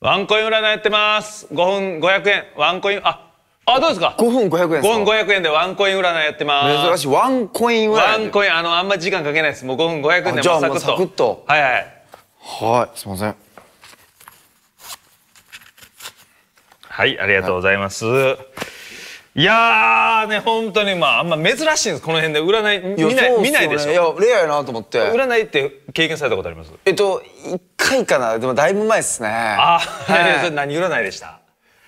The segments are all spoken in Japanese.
ワンコイン占いやってます。5分500円。ワンコイン、あ、あ、どうですか ?5 分500円ですか ?5 分500円でワンコイン占いやってます。珍しい。ワンコイン占いワンコイン、あの、あんま時間かけないです。もう5分500円でもうサクッと。サクッと。はいはい。はい、すいません。はい、ありがとうございます。はいいやーね本当にまああんま珍しいんですこの辺で占い見ない見ないでしょいやレアやなと思って占いって経験されたことありますえっと一回かなでもだいぶ前ですねああ、はい、何占いでした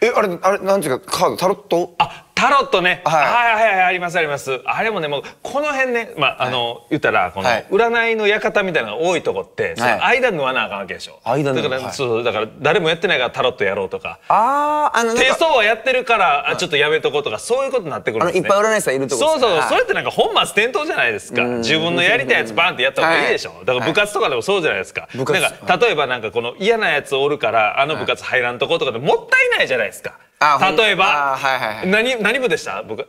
えあれあれなんていうかカードタロットあタロットね、はい、はいはいありますありますあれもねもうこの辺ねまああの、はい、言ったらこの占いの館みたいなのが多いとこって、はい、間縫わなあかんわけでしょ間だから、そうだから誰もやってないからタロットやろうとかあああの手相はやってるからちょっとやめとこうとかそういうことになってくるんです、ね、いっぱい占い師さんいるとこ、ね、そうそうそれってなんか本末転倒じゃないですか自分のやりたいやつバンってやった方がいいでしょだから部活とかでもそうじゃないですかなんか例えばなんかこの嫌なやつおるからあの部活入らんとことかでもったいないじゃないですか例えば、はいはいはい、何何部でした僕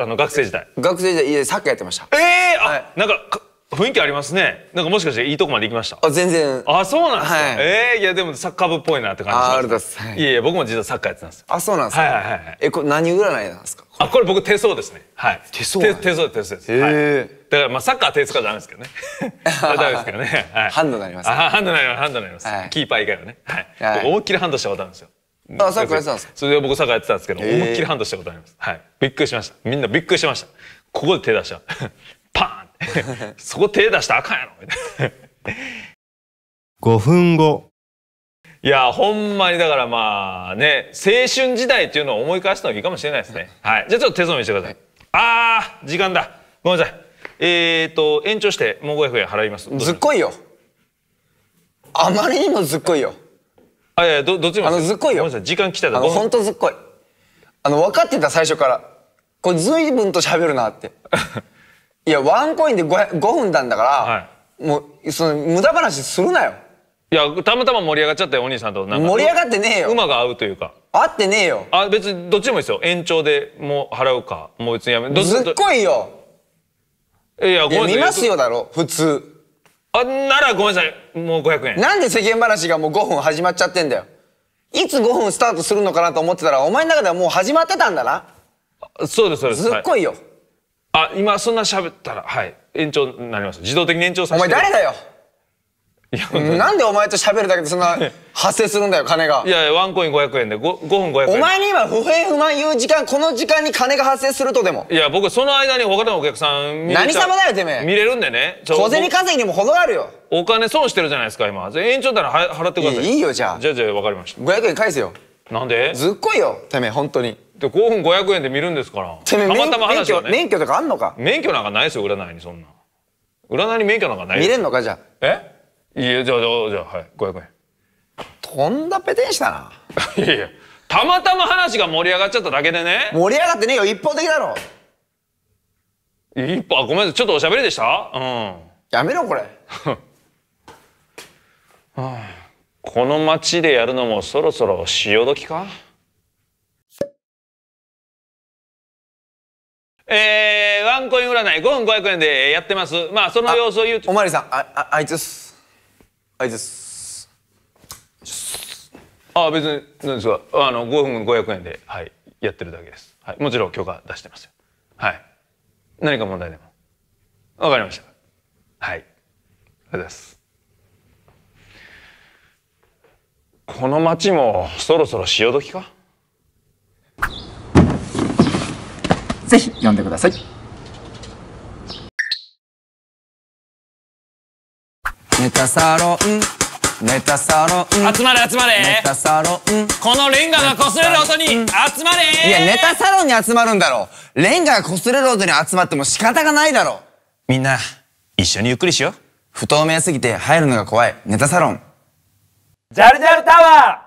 あの学生時代学生時代サッカーやってましたええー、あ、はい、なんか雰囲気ありますねなんかもしかしていいとこまで行きましたあ全然あそうなんですか、はい、ええー、いやでもサッカー部っぽいなって感じあありがとうございます、い、やいや僕も実はサッカーやってたんですあそうなんですか、はいはいはい、えこれ何占いなんですかあこれ僕手相ですねはい手相手手相手相です、はい、だからまあサッカー手つかじゃないですけどね ダメですけどね、はい、ハンドになります、ね、ハンドになりますハンドになります、はい、キーパー以外はねはい、はい、思いっきりハンドしたことあるんですよあ、サッカーやってたんですかそれで僕サッカーやってたんですけど、思いっきりハンドしたことあります。はい。びっくりしました。みんなびっくりしました。ここで手出した。パーン そこ手出したらあかんやろみたいな。5 分後。いや、ほんまにだからまあね、青春時代っていうのを思い返すのがいいかもしれないですね。はい。じゃあちょっと手相見してください。はい、あー、時間だ。ごめんなさい。えっ、ー、と、延長してもう500円払います。ずっこいよ。あまりにもずっこいよ。あいやどどっちもあのずっこいよ時間来ただほんとずっこいあの分かってた最初からこれ随分と喋るなって いやワンコインで 5, 5分なんだから、はい、もうその無駄話するなよいやたまたま盛り上がっちゃったよお兄さんとなんか盛り上がってねえよ馬が合うというか合ってねえよあ別にどっちでもいいですよ延長でもう払うかもう別にやめずっこいよいや見ますよだろ普通あならごめんなさいもう500円なんで世間話がもう5分始まっちゃってんだよいつ5分スタートするのかなと思ってたらお前の中ではもう始まってたんだなそうですそうですすっごいよ、はい、あ今そんな喋ったらはい延長になります自動的に延長させてお前誰だよなんでお前と喋るだけでそんな 発生するんだよ金がいやワンコイン500円で 5, 5分500円お前に今不平不満言う時間この時間に金が発生するとでもいや僕その間に他のお客さん見何様だよてめえ見れるんでね小銭稼ぎにも程があるよお金損してるじゃないですか今延長なら払ってくださいいいよじゃあじゃあじゃあ分かりました500円返すよなんでずっこいよてめえ本当にで5分500円で見るんですからたまたま話は、ね、免許とかあんのか免許なんかないですよ占いにそんな占いに免許なんかない見れんのかじゃあえいやじゃあじゃあじゃあはい500円とんだペテンしたないやいやたまたま話が盛り上がっちゃっただけでね盛り上がってねえよ一方的だろ一方あごめんなさいちょっとおしゃべりでしたうんやめろこれは あ、この町でやるのもそろそろ潮時かえー、ワンコイン占い5分500円でやってますまあその様子を言うとおまわりさんあああいつっすあいつあ別に何ですかあの5分500円ではいやってるだけです、はい、もちろん許可出してますよはい何か問題でもわかりましたはいありがとうございますこの町もそろそろ潮時かぜひ読んでくださいネタサロンネタサロン集まれ集まれネタサロンこのレンガが擦れる音に集まれいやネタサロンに集まるんだろレンガが擦れる音に集まっても仕方がないだろみんな一緒にゆっくりしよう不透明すぎて入るのが怖いネタサロンジャルジャルタワー